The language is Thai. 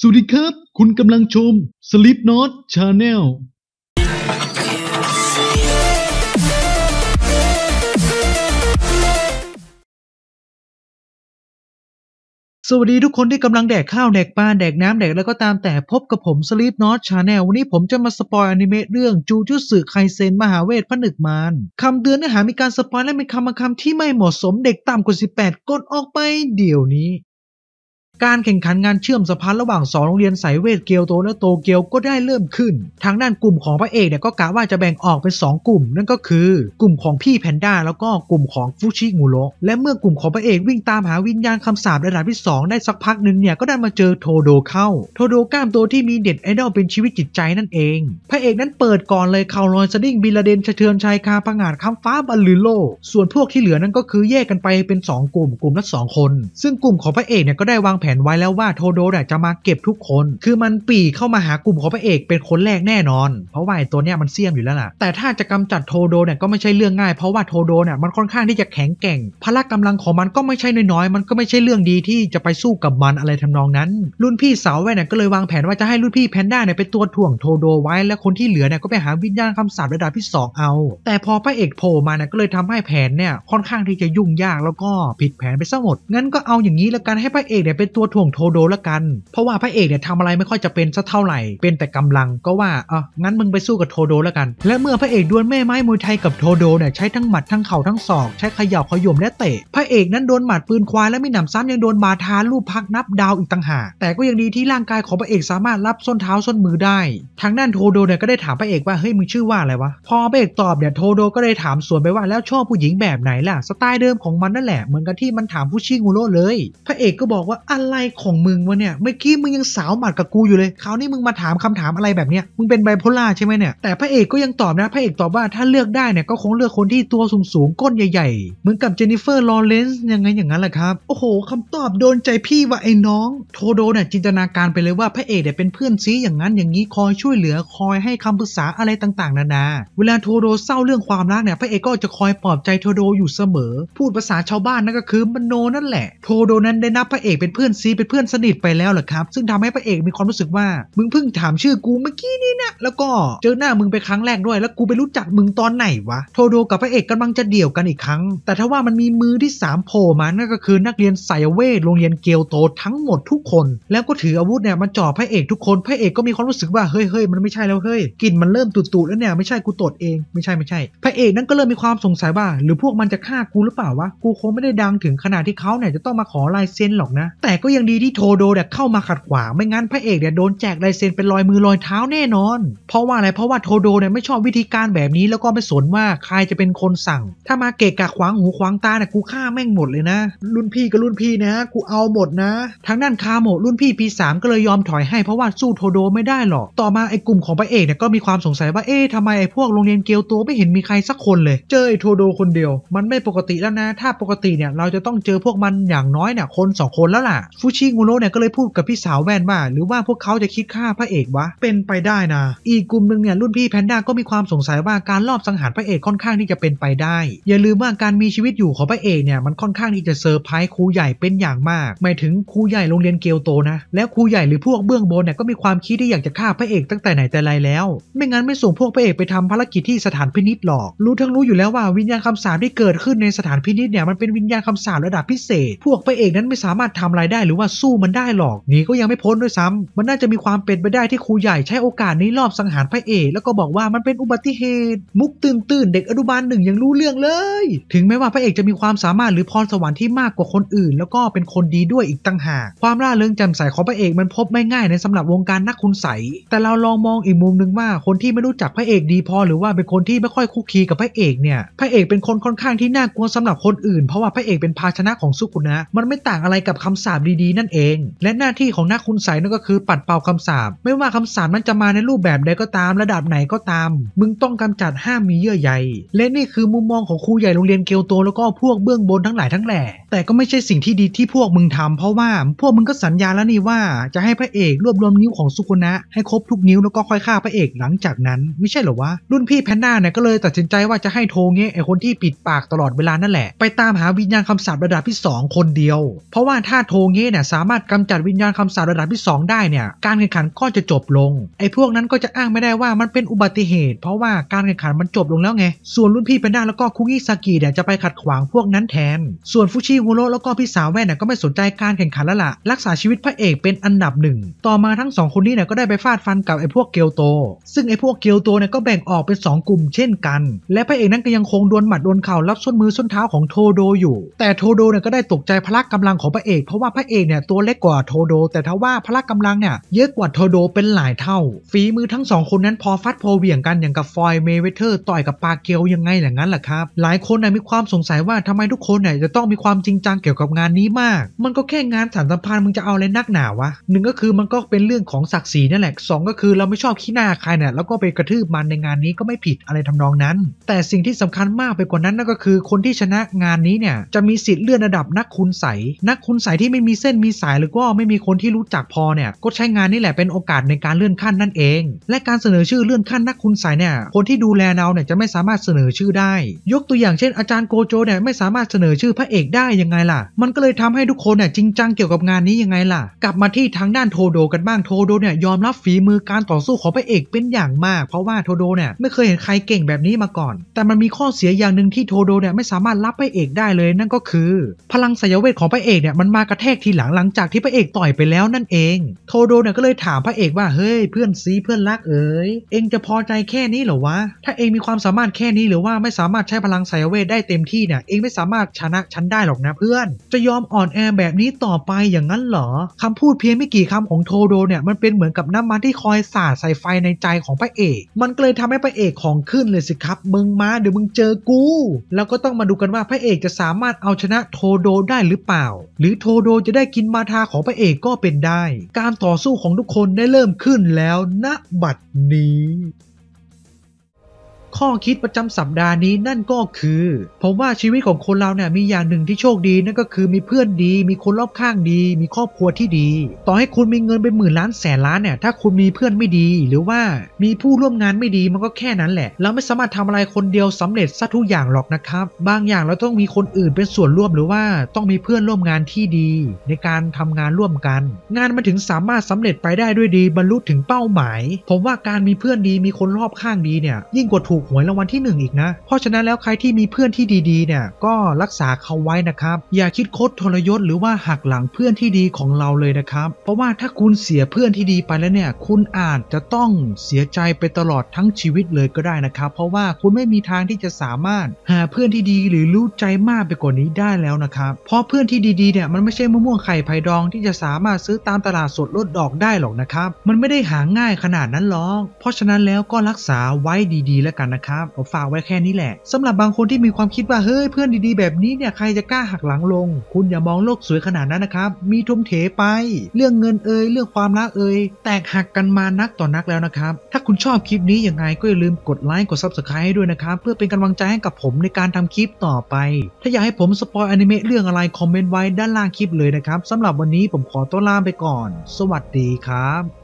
สวัสดีครับ คุณกำลังชม Sleep Not Channel สวัสดีทุกคนที่กำลังแดกข้าวแดกปลาแดกน้ำแดกแล้วก็ตามแต่พบกับผม Sleep Not Channel วันนี้ผมจะมาสปอยอนิเมะเรื่องจูจุสึไคเซน มหาเวทพระหนึกมานคำเตือนเนื้อหามีการสปอยและมีคำบางคำที่ไม่เหมาะสมเด็กต่ำกว่า 18กดออกไปเดี๋ยวนี้การแข่งขันงานเชื่อมสะพานระหว่างสองโรงเรียนสายเวทเกียวโตและโตเกียวก็ได้เริ่มขึ้น ทางด้านกลุ่มของพระเอกเนี่ยก็กะว่าจะแบ่งออกเป็น2กลุ่มนั่นก็คือกลุ่มของพี่แพนด้าแล้วก็กลุ่มของฟูชิงูโรและเมื่อกลุ่มของพระเอกวิ่งตามหาวิญญาณคำสาประดับที่2ได้สักพักหนึ่งเนี่ยก็ได้มาเจอโทโดเข้า โทโดก้ามตัวที่มีเด็ดไอดอลเป็นชีวิตจิตใจนั่นเอง พระเอกนั้นเปิดก่อนเลยเข่าลอยสดิ้งบิลาเดนเทือนชายคาผงาดคำฟ้าบอลลูโล ส่วนพวกที่เหลือนั้นก็คือแยกกันไปเป็น 2 กลุ่มกลุ่มละ2คน ซึ่งกลุ่มของพระเอกเนี่ยก็ได้วางแผนนไว้แล้วว่าโทโดะจะมาเก็บทุกคน คือมันปีเข้ามาหากลุ่มของพระเอก เป็นคนแรกแน่นอน เพราะว่าไอ้ตัวเนี้ยมันเสี่ยมอยู่แล้วล่ะ แต่ถ้าจะกำจัดโทโดเนี่ยก็ไม่ใช่เรื่องง่าย เพราะว่าโทโดเนี่ยมันค่อนข้างที่จะแข็งแกร่ง พละกำลังของมันก็ไม่ใช่น้อยๆมันก็ไม่ใช่เรื่องดีที่จะไปสู้กับมันอะไรทำนองนั้น รุ่นพี่สาวแว่นเนี่ยก็เลยวางแผนว่าจะให้รุ่นพี่แพนด้าเนี่ยเป็นตัวถ่วงโทโดไว้ และคนที่เหลือเนี่ยก็ไปหาวิญญาณคำสาประดับที่ 2 เอา แต่พอพระเอกโผล่มาเนี่ยก็เลยทำให้แผนเนี่ยค่อนข้างที่จะยุ่งยากแล้วก็ผิดแผนไปซะหมดงั้นก็เอาอย่างนี้แล้วกันให้พระเอกเนี่ยเป็นตัววถ่วงโทโดละกัน เพราะว่าพระเอกเนี่ยทำอะไรไม่ค่อยจะเป็นสักเท่าไหร่ เป็นแต่กำลังก็ว่าเอองั้นมึงไปสู้กับโทโดละกัน และเมื่อพระเอกดวลแม่ไม้มวยไทยกับโทโดเนี่ยใช้ ทั้งหมัดทั้งเข่าทั้งศอกใช้เขย่าขย่มและเตะ พระเอกนั้นโดนหมัดปืนควายและมีหนำซ้ำยังโดนบาทารูปพักนับดาวอีกต่างหากแต่ก็ยังดีที่ร่างกายของพระเอกสามารถรับส้นเท้าส้นมือได้ ทางด้านโทโดเนี่ยก็ได้ถามพระเอกว่า เฮ้ย มึงชื่อว่าอะไรวะ พอพระเอกตอบเนี่ย โทโดก็เลยถามสวนไปว่าแล้วชอบผู้หญิงแบบไหนล่ะสไตล์เดิมของมันนั่นแหละเหมือนกันที่มันถามผู้ชิงูโร่เลย พระเอกก็บอกว่าอะอะไรของมึงวะเนี่ยเมื่อกี้มึงยังสาวหมัดกับกูอยู่เลยคราวนี้มึงมาถามคำถามอะไรแบบเนี้ยมึงเป็นไบโพล่าใช่ไหมเนี่ยแต่พระเอกก็ยังตอบนะพระเอกตอบว่า ถ้าเลือกได้เนี่ยก็คงเลือกคนที่ตัวสูงสูงก้นใหญ่ๆเหมือนกับเจนนิเฟอร์ลอเรนซ์ยังไงอย่างนั้นแหละครับโอ้โห คำตอบโดนใจพี่ว่าไอ้น้องโทโดเนี่ยจินตนาการไปเลยว่าพระเอกเนี่ยเป็นเพื่อนซีอย่างนั้นอย่างนี้คอยช่วยเหลือคอยให้คำปรึกษาอะไรต่างๆนานาเวลาโทโดเศร้าเรื่องความรักเนี่ยพระเอกก็จะคอยปลอบใจโทโดอยู่เสมอ พูดภาษาชาวบ้านนั่นก็คือมโนนั่นแหละโทโดนั้นได้นับพระเอกเป็นเพื่อนอนซีเป็นเพื่อนสนิทไปแล้วเหรอครับซึ่งทำให้พระเอกมีความรู้สึกว่า มึงเพิ่งถามชื่อกูเมื่อกี้นี่นะแล้วก็เจอหน้ามึงไปครั้งแรกด้วย แล้วกูไปรู้จักมึงตอนไหนวะ โทโดกับพระเอกกำลังจะเดี่ยวกันอีกครั้ง แต่ถ้าว่ามันมีมือที่ 3โผล่มานั่นก็คือนักเรียนสายเวทโรงเรียนเกียวโตทั้งหมดทุกคน แล้วก็ถืออาวุธเนี่ยมันจ่อพระเอกทุกคนพระเอกก็มีความรู้สึกว่าเฮ้ยเฮ้ยมันไม่ใช่แล้วเฮ้ยกลิ่นมันเริ่มตุุ่แล้วเนี่ยไม่ใช่กูตดเองไม่ใช่ไม่ใช่พระเอกนั้นก็เริ่มมีความสงสัยว่าหรือพวกมันจะฆ่ากูหรือเปล่าวะกูคงไม่ได้ดังถึงขนาดที่เขาเนี่ยจะต้องมาขอลายเซ็นหรอกนะ แก็ยังดีที่โทโดเนี่ยเข้ามาขัดขวางไม่งั้นพระเอกเนี่ยโดนแจกลายเซ็นเป็นรอยมือรอยเท้าแน่นอนเพราะว่าอะไรเพราะว่าโทโดเนี่ยไม่ชอบวิธีการแบบนี้ แล้วก็ไม่สนว่าใครจะเป็นคนสั่ง ถ้ามาเกะกะขวางหูขวางตาเนี่ยกูฆ่าแม่งหมดเลยนะ รุ่นพี่ก็รุ่นพี่นะ กูเอาหมดนะทางด้านคาโมรุ่นพี่ปีสามก็เลยยอมถอยให้เพราะว่าสู้โทโดไม่ได้หรอกต่อมาไอ้กลุ่มของพระเอกเนี่ยก็มีความสงสัยว่าเอ๊ะทำไมไอ้พวกโรงเรียนเกียวโตไม่เห็นมีใครสักคนเลย เจอไอ้โทโดคนเดียว มันไม่ปกติแล้วนะ ถ้าปกติเนี่ยเราจะต้องเจอพวกมันอย่างน้อยเนี่ยคนสองคนแล้วล่ะฟูชิงุโนะเนี่ยก็เลยพูดกับพี่สาวแว่นว่าหรือว่าพวกเขาจะคิดฆ่าพระเอกวะเป็นไปได้นะอีกกลุ่มหนึ่งเนี่ยรุ่นพี่แพนด้าก็มีความสงสัยว่าการลอบสังหารพระเอกค่อนข้างที่จะเป็นไปได้ อย่าลืมว่าการมีชีวิตอยู่ของพระเอกเนี่ยมันค่อนข้างที่จะเซอร์ไพรส์ครูใหญ่เป็นอย่างมากหมายถึงครูใหญ่โรงเรียนเกียวโตนะ แล้วครูใหญ่หรือพวกเบื้องบนเนี่ยก็มีความคิดที่อยากจะฆ่าพระเอกตั้งแต่ไหนแต่ไรแล้ว ไม่งั้นไม่ส่งพวกพระเอกไปทำภารกิจที่สถานพินิษหรอก รู้ทั้งรู้อยู่แล้วว่าวิญญาณคำสาปที่เกิดขึ้นในสถานพินิษเนี่ยมันเป็นวิญญาณคำสาประดับพิเศษ พวกพระเอกนั้นไม่สามารถทำอะไรได้หรือว่าสู้มันได้หรอกหนีก็ยังไม่พ้นด้วยซ้ำ มันน่าจะมีความเป็นไปได้ที่ครูใหญ่ใช้โอกาสนี้รอบสังหารพระเอกแล้วก็บอกว่ามันเป็นอุบัติเหตุมุกตื่นตื่นเด็กอนุบาลหนึ่งยังรู้เรื่องเลย ถึงแม้ว่าพระเอกจะมีความสามารถหรือพรสวรรค์ที่มากกว่าคนอื่น แล้วก็เป็นคนดีด้วยอีกต่างหาก ความร่าเริงแจ่มใสของพระเอกมันพบไม่ง่ายในสำหรับวงการนักคุณใสแต่เราลองมองอีกมุมหนึ่งว่าคนที่ไม่รู้จักพระเอกดีพอหรือว่าเป็นคนที่ไม่ค่อยคุกคีกับพระเอกเนี่ยพระเอกเป็นคนค่อนข้างที่น่ากลัวสำหรับคนอื่นเพราะว่าพระเอกเป็นภาชนะของสุกุนะมันไม่ต่างอะไรกับคำสาบดีๆนั่นเอง และหน้าที่ของนักคุณใสนั่นก็คือปัดเป่าคำสาบไม่ว่าคำสาบนั้นจะมาในรูปแบบใดก็ตามระดับไหนก็ตาม มึงต้องกำจัดห้ามมีเยื่อใยและนี่คือมุมมองของครูใหญ่โรงเรียนเกียวโตแล้วก็พวกเบื้องบนทั้งหลายทั้งแหล่แต่ก็ไม่ใช่สิ่งที่ดีที่พวกมึงทำเพราะว่า พวกมึงก็สัญญาแล้วนี่ว่า จะให้พระเอกรวบรวมนิ้วของสุกุนะให้ครบทุกนิ้วแล้วก็ค่อยฆ่าพระเอกหลังจากนั้น ไม่ใช่เหรอวะรุ่นพี่แพนด้าเนี่ยก็เลย ตัดสินใจว่าจะให้โทเงะไอคนที่ปิดปากตลอดเวลานั่นแหละ ไปตามหาวิญญาณคำสาบระดับที่ 2 คนเดียว เพราะว่าถ้าโทเงี้เนี่ยสามารถกำจัดวิญญาณคำสาประดับที่ 2 ได้เนี่ยการแข่งขันก็จะจบลงไอ้พวกนั้นก็จะอ้างไม่ได้ว่ามันเป็นอุบัติเหตุ เพราะว่าการแข่งขันมันจบลงแล้วไงส่วนรุ่นพี่เป็นด้าแล้วก็คุงิซากิเนี่ยจะไปขัดขวางพวกนั้นแทน ส่วนฟูชิฮุโร่แล้วก็พี่สาวแว่นเนี่ยก็ไม่สนใจการแข่งขันแล้วล่ะรักษาชีวิตพระเอกเป็นอันดับหนึ่งต่อมาทั้งสองคนนี้เนี่ยก็ได้ไปฟาดฟันกับไอ้พวกเกียวโต ซึ่งไอ้พวกเกียวโตเนี่ยก็แบ่งออกเป็น2กลุ่มเช่น กันและพระเอกนั้นก็ยังคงดวลหมัดดวลเข่ารับส้นมือส้นเท้าของโทโดอยู่แต่โทโดเนี่ยก็ได้ตกใจพละกกาลังของพระเอกเพราะว่าพระเอกเนี่ย ตัวเล็กกว่าโทโดแต่ทว่าพละกำลังเนี่ย เยอะกว่าโทโด เป็นหลายเท่าฝีมือทั้งสองคนนั้นพอฟัดพอเหวี่ยงกันอย่างกับฟอยเมเวเทอร์ต่อยกับปาเกียวยังไงอย่างนั้นแหละครับ หลายคนน่ยมีความสงสัยว่าทำไมทุกคนเนี่ยจะต้องมีความจริงจังเกี่ยวกับงานนี้มาก มันก็แค่งานสานสัมพันธ์มึงจะเอาอะไรนักหนาวะหนึ่งก็คือมันก็เป็นเรื่องของศักดิ์ศรีนั่นแหละสองก็คือ เราไม่ชอบขี้หน้าใครเนี่ยแล้วก็ไปกระทืบมันในงานนี้ก็ไม่ผิดอะไรทำนองนั้น แต่สิ่งที่สำคัญมากไปกว่านั้นนั่นก็คือ คนที่ชนะงานนี้เนี่ยจะมีสิทธิ์เลื่อนระดับนักคุณใสนักคุณใสที่ไม่มีมีเส้นมีสายหรือว่าไม่มีคนที่รู้จักพอเนี่ยก็ใช้งานนี่แหละเป็นโอกาสในการเลื่อนขั้นนั่นเอง และการเสนอชื่อเลื่อนขั้นนักคุณสายเนี่ยคนที่ดูแลเราเนี่ยจะไม่สามารถเสนอชื่อได้ ยกตัวอย่างเช่นอาจารย์โกโจเนี่ยไม่สามารถเสนอชื่อพระเอกได้ยังไงล่ะ มันก็เลยทำให้ทุกคนเนี่ยจริงจังเกี่ยวกับงานนี้ยังไงล่ะ กลับมาที่ทางด้านโทโดกันบ้างโทโดเนี่ยยอมรับฝีมือการต่อสู้ของพระเอกเป็นอย่างมากเพราะว่าโทโดเนี่ยไม่เคยเห็นใครเก่งแบบนี้มาก่อนแต่มันมีข้อเสียอย่างหนึ่งที่โทโดเนี่ยไม่สามารถรับพระเอกได้เลย นั่นก็คือ พลังสยเวทของพระเอกเนี่ยมันมากระแทกทีหลังหลังจากที่พระเอกต่อยไปแล้วนั่นเองโทโดเนี่ยก็เลยถามพระเอกว่าเฮ้ยเพื่อนซีเพื่อนรักเอ๋ยเองจะพอใจแค่นี้เหรอวะถ้าเองมีความสามารถแค่นี้หรือว่าไม่สามารถใช้พลังไซเวทได้เต็มที่เนี่ยเองไม่สามารถชนะฉันได้หรอกนะเพื่อน จะยอมอ่อนแอแบบนี้ต่อไปอย่างนั้นเหรอคำพูดเพียงไม่กี่คำของโทโดเนี่ยมันเป็นเหมือนกับน้ำมันที่คอยสาดใส่ไฟในใจของพระเอก มันเลยทำให้พระเอกของขึ้นเลยสิครับมึงมาเดี๋ยวมึงเจอกู แล้วก็ต้องมาดูกันว่าพระเอกจะสามารถเอาชนะโทโดได้หรือเปล่า หรือโทโดจะได้กินมาทาของพระเอกก็เป็นได้ การต่อสู้ของทุกคนได้เริ่มขึ้นแล้วณบัดนี้ข้อคิดประจำสัปดาห์นี้นั่นก็คือผมว่าชีวิตของคนเราเนี่ยมีอย่างหนึ่งที่โชคดีนั่นก็คือมีเพื่อนดี มีคนรอบข้างดี มีครอบครัวที่ดี ต่อให้คุณมีเงินเป็นหมื่นล้านแสนล้านเนี่ยถ้าคุณมีเพื่อนไม่ดีหรือว่ามีผู้ร่วมงานไม่ดีมันก็แค่นั้นแหละ เราไม่สามารถทำอะไรคนเดียวสำเร็จซะทุกอย่างหรอกนะครับ บางอย่างเราต้องมีคนอื่นเป็นส่วนร่วม หรือว่าต้องมีเพื่อนร่วมงานที่ดี ในการทำงานร่วมกัน งานมันถึงสามารถสำเร็จไปได้ด้วยดีบรรลุถึงเป้าหมาย ผมว่าการมีเพื่อนดีมีคนรอบข้างดีเนี่ยยิ่งกว่าถูกกหวยรางวัลที่ 1 อีกนะ เพราะฉะนั้นแล้วใครที่มีเพื่อนที่ดีๆเนี่ยก็รักษาเขาไว้นะครับ อย่าคิดคดทรยศหรือว่าหักหลังเพื่อนที่ดีของเราเลยนะครับ เพราะว่าถ้าคุณเสียเพื่อนที่ดีไปแล้วเนี่ยคุณอาจจะต้องเสียใจไปตลอดทั้งชีวิตเลยก็ได้นะครับ เพราะว่าคุณไม่มีทางที่จะสามารถหาเพื่อนที่ดีหรือรู้ใจมากไปกว่านี้ได้แล้วนะครับ เพราะเพื่อนที่ดีๆเนี่ยมันไม่ใช่มะม่วงไข่ไผ่ดองที่จะสามารถซื้อตามตลาดสดลดดอกได้หรอกนะครับ มันไม่ได้หาง่ายขนาดนั้นหรอก เพราะฉะนั้นแล้วก็รักษาไว้ดี ๆ แล้วกันนะครับผมฝากไว้แค่นี้แหละ สำหรับบางคนที่มีความคิดว่า เฮ้ยเพื่อนดีๆแบบนี้เนี่ยใครจะกล้าหักหลังลง คุณอย่ามองโลกสวยขนาดนั้นนะครับ มีทุ่มเทไป เรื่องเงินเอ่ยเรื่องความรักเอ่ยแตกหักกันมานักต่อนักแล้วนะครับ ถ้าคุณชอบคลิปนี้ยังไงก็อย่าลืมกดไลค์กดซับสไครต์ให้ด้วยนะครับ เพื่อเป็นกำลังใจให้กับผมในการทำคลิปต่อไป ถ้าอยากให้ผมสปอยอนิเมะเรื่องอะไรคอมเมนต์ไว้ด้านล่างคลิปเลยนะครับสำหรับวันนี้ผมขอตัวลาไปก่อน สวัสดีครับ